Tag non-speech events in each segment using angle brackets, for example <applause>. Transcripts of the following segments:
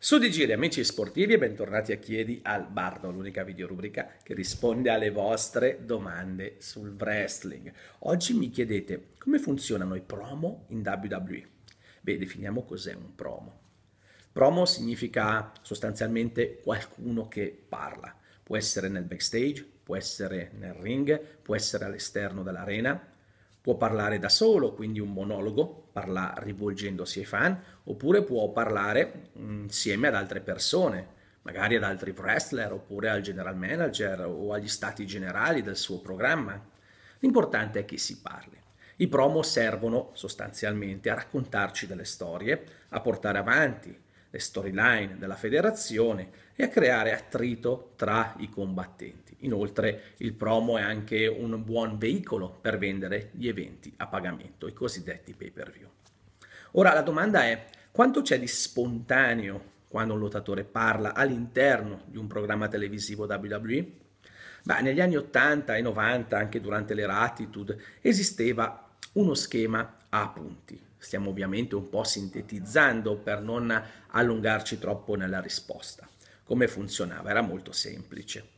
Su di Giri, amici sportivi e bentornati a Chiedi al Bardo, l'unica videorubrica che risponde alle vostre domande sul wrestling. Oggi mi chiedete come funzionano i promo in WWE. Beh, definiamo cos'è un promo. Promo significa sostanzialmente qualcuno che parla. Può essere nel backstage, può essere nel ring, può essere all'esterno dell'arena, Può parlare da solo, quindi un monologo, parla rivolgendosi ai fan, oppure può parlare mm, insieme ad altre persone, magari ad altri wrestler, oppure al general manager o agli stati generali del suo programma. L'importante è che si parli. I promo servono sostanzialmente a raccontarci delle storie, a portare avanti, le storyline della federazione e a creare attrito tra i combattenti. Inoltre il promo è anche un buon veicolo per vendere gli eventi a pagamento, i cosiddetti pay per view. Ora la domanda è quanto c'è di spontaneo quando un lottatore parla all'interno di un programma televisivo WWE? Beh, negli anni 80 e 90, anche durante l'era Attitude, esisteva uno schema a punti Stiamo ovviamente un po' sintetizzando per non allungarci troppo nella risposta. Come funzionava? Era molto semplice.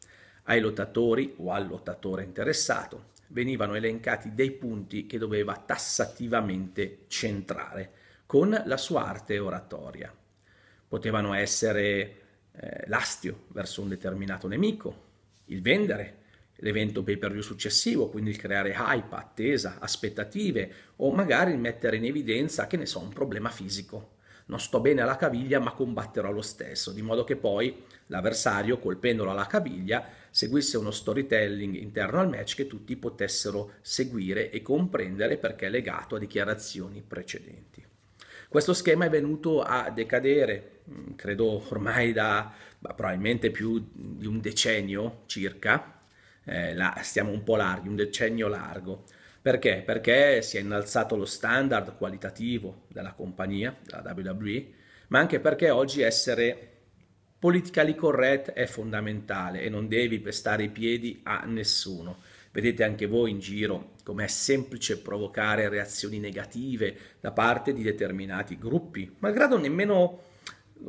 Ai lottatori o al lottatore interessato venivano elencati dei punti che doveva tassativamente centrare con la sua arte oratoria. Potevano essere eh, l'astio verso un determinato nemico, il vendere l'evento pay per view successivo, quindi il creare hype, attesa, aspettative o magari il mettere in evidenza, che ne so, un problema fisico. Non sto bene alla caviglia ma combatterò lo stesso, di modo che poi l'avversario, colpendolo alla caviglia, seguisse uno storytelling interno al match che tutti potessero seguire e comprendere perché è legato a dichiarazioni precedenti. Questo schema è venuto a decadere, mm, credo ormai da probabilmente più di un decennio circa, eh, là, stiamo un po' larghi, un decennio largo. Perché? Perché si è innalzato lo standard qualitativo della compagnia, della WWE, ma anche perché oggi essere politically correct è fondamentale e non devi pestare i piedi a nessuno. Vedete anche voi in giro com'è semplice provocare reazioni negative da parte di determinati gruppi, malgrado nemmeno,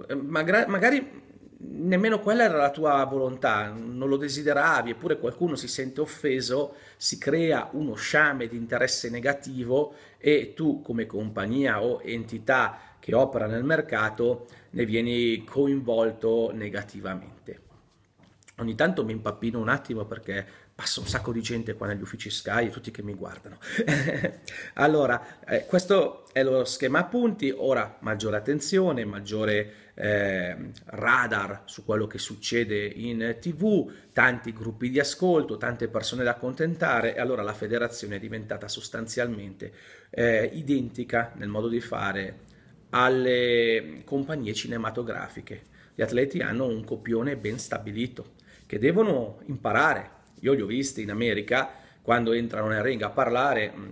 eh, magra- magari nemmeno quella era la tua volontà, non lo desideravi, eppure qualcuno si sente offeso, si crea uno sciame di interesse negativo e tu come compagnia o entità che opera nel mercato ne vieni coinvolto negativamente. Ogni tanto mi impappino un attimo perché passa un sacco di gente qua negli uffici Sky e tutti che mi guardano. <laughs> allora, eh, questo è lo schema a punti, ora maggiore attenzione, maggiore eh, radar su quello che succede in tv, tanti gruppi di ascolto, tante persone da accontentare e allora la federazione è diventata sostanzialmente eh, identica nel modo di fare alle compagnie cinematografiche. Gli atleti hanno un copione ben stabilito che devono imparare io li ho visti in America, quando entrano nel ring a parlare, mm,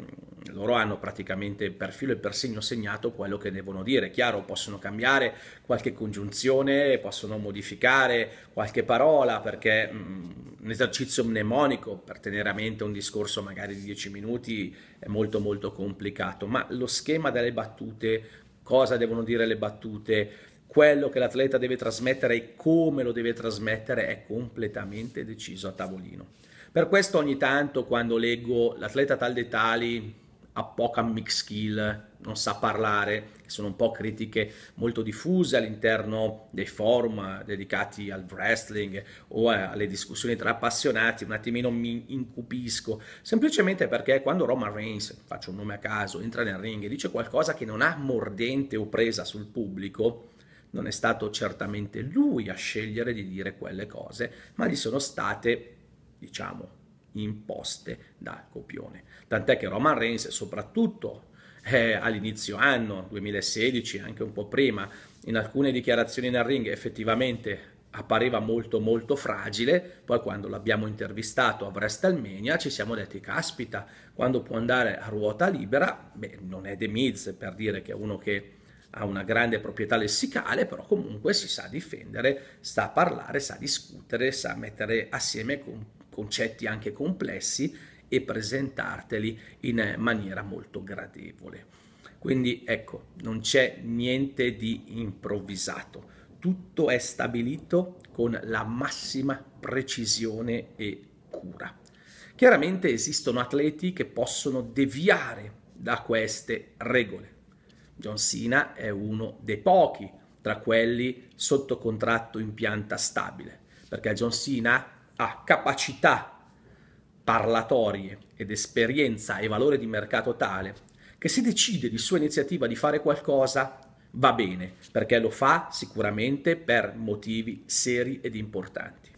loro hanno praticamente per filo e per segno segnato quello che devono dire. Chiaro, possono cambiare qualche congiunzione, possono modificare qualche parola perché mm, un esercizio mnemonico per tenere a mente un discorso magari di 10 minuti è molto molto complicato, ma lo schema delle battute, cosa devono dire le battute, quello che l'atleta deve trasmettere e come lo deve trasmettere è completamente deciso a tavolino. Per questo ogni tanto quando leggo l'atleta tal dei tali ha poca mix skill, non sa parlare, sono un po' critiche molto diffuse all'interno dei forum eh, dedicati al wrestling o eh, alle discussioni tra appassionati, un attimino mi incupisco, semplicemente perché quando Roman Reigns, faccio un nome a caso, entra nel ring e dice qualcosa che non ha mordente o presa sul pubblico, non è stato certamente lui a scegliere di dire quelle cose, ma gli sono state, diciamo, imposte da copione. Tant'è che Roman Reigns, soprattutto eh, all'inizio anno 2016, anche un po' prima, in alcune dichiarazioni nel ring effettivamente appariva molto molto fragile, poi quando l'abbiamo intervistato a WrestleMania ci siamo detti caspita, quando può andare a ruota libera, beh non è The Miz per dire che è uno che ha una grande proprietà lessicale, però comunque si sa difendere, sa parlare, sa discutere, sa mettere assieme concetti anche complessi e presentarteli in maniera molto gradevole. Quindi ecco, non c'è niente di improvvisato, tutto è stabilito con la massima precisione e cura. Chiaramente esistono atleti che possono deviare da queste regole, John Cena è uno dei pochi tra quelli sotto contratto in pianta stabile, perché John Cena ha capacità parlatorie ed esperienza e valore di mercato tale che se decide di sua iniziativa di fare qualcosa va bene, perché lo fa sicuramente per motivi seri ed importanti.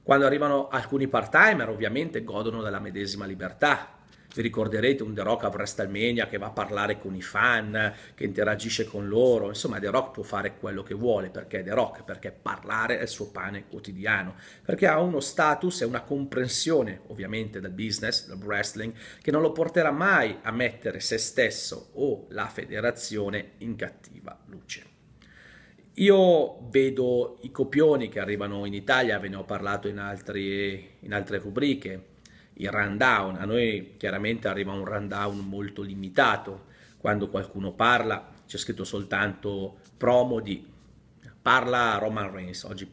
Quando arrivano alcuni part-timer ovviamente godono della medesima libertà, vi ricorderete un The Rock a WrestleMania che va a parlare con i fan, che interagisce con loro, insomma The Rock può fare quello che vuole perché è The Rock, perché parlare è il suo pane quotidiano, perché ha uno status e una comprensione ovviamente del business, del wrestling, che non lo porterà mai a mettere se stesso o la federazione in cattiva luce. Io vedo i copioni che arrivano in Italia, ve ne ho parlato in, altri, in altre rubriche, il rundown. A noi chiaramente arriva un rundown molto limitato. Quando qualcuno parla c'è scritto soltanto promo di parla Roman Reigns, oggi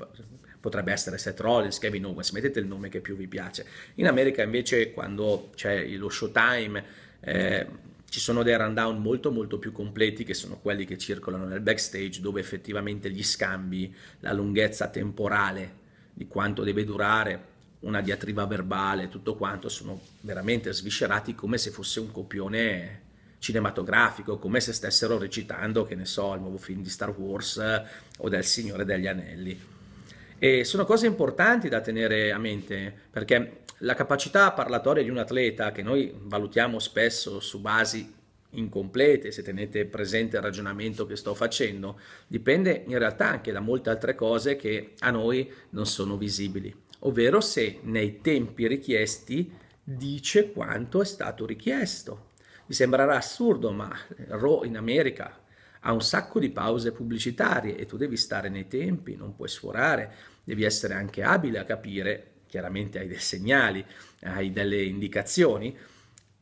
potrebbe essere Seth Rollins, Kevin Owens, mettete il nome che più vi piace. In America invece quando c'è lo showtime eh, ci sono dei rundown molto molto più completi che sono quelli che circolano nel backstage dove effettivamente gli scambi, la lunghezza temporale di quanto deve durare una diatriba verbale, tutto quanto, sono veramente sviscerati come se fosse un copione cinematografico, come se stessero recitando, che ne so, il nuovo film di Star Wars eh, o del Signore degli Anelli. E sono cose importanti da tenere a mente, perché la capacità parlatoria di un atleta, che noi valutiamo spesso su basi incomplete, se tenete presente il ragionamento che sto facendo, dipende in realtà anche da molte altre cose che a noi non sono visibili ovvero se nei tempi richiesti dice quanto è stato richiesto. Vi sembrerà assurdo, ma Ro in America ha un sacco di pause pubblicitarie e tu devi stare nei tempi, non puoi sforare, devi essere anche abile a capire, chiaramente hai dei segnali, hai delle indicazioni,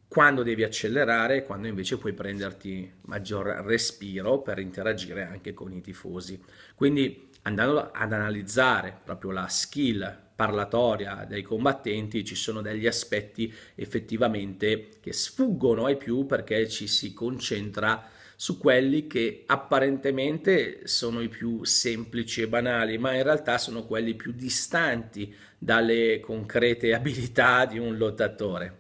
quando devi accelerare e quando invece puoi prenderti maggior respiro per interagire anche con i tifosi. Quindi andando ad analizzare proprio la skill parlatoria dei combattenti ci sono degli aspetti effettivamente che sfuggono ai più perché ci si concentra su quelli che apparentemente sono i più semplici e banali, ma in realtà sono quelli più distanti dalle concrete <laughs> abilità di un lottatore.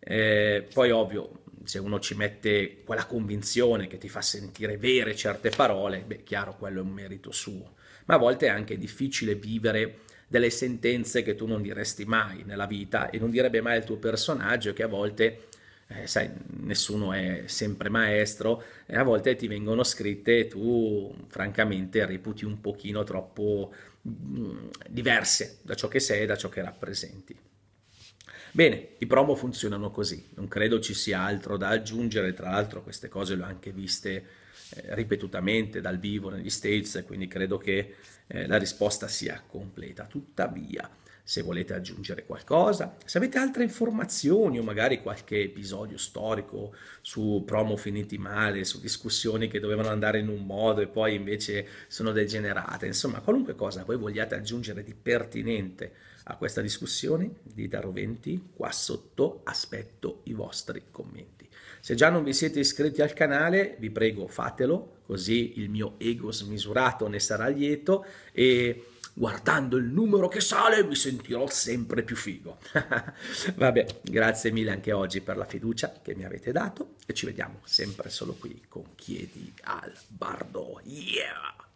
Eh, poi ovvio, se uno ci mette quella convinzione che ti fa sentire vere certe parole, beh, chiaro, quello è un merito suo, ma a volte è anche difficile vivere delle sentenze che tu non diresti mai nella vita e non direbbe mai il tuo personaggio che a volte, eh, sai, nessuno è sempre maestro e a volte ti vengono scritte e tu francamente reputi un pochino troppo mh, mm, diverse da ciò che sei e da ciò che rappresenti. Bene, i promo funzionano così, non credo ci sia altro da aggiungere, tra l'altro queste cose le ho anche viste eh, ripetutamente dal vivo negli States, quindi credo che eh, la risposta sia completa. Tuttavia, se volete aggiungere qualcosa, se avete altre informazioni o magari qualche episodio storico su promo finiti male, su discussioni che dovevano andare in un modo e poi invece sono degenerate, insomma qualunque cosa voi vogliate aggiungere di pertinente a questa discussione di Taroventi, qua sotto aspetto i vostri commenti. Se già non vi siete iscritti al canale, vi prego fatelo, così il mio ego smisurato ne sarà lieto e guardando il numero che sale mi sentirò sempre più figo. <laughs> Vabbè, grazie mille anche oggi per la fiducia che mi avete dato e ci vediamo sempre solo qui con Chiedi al Bardo. Yeah!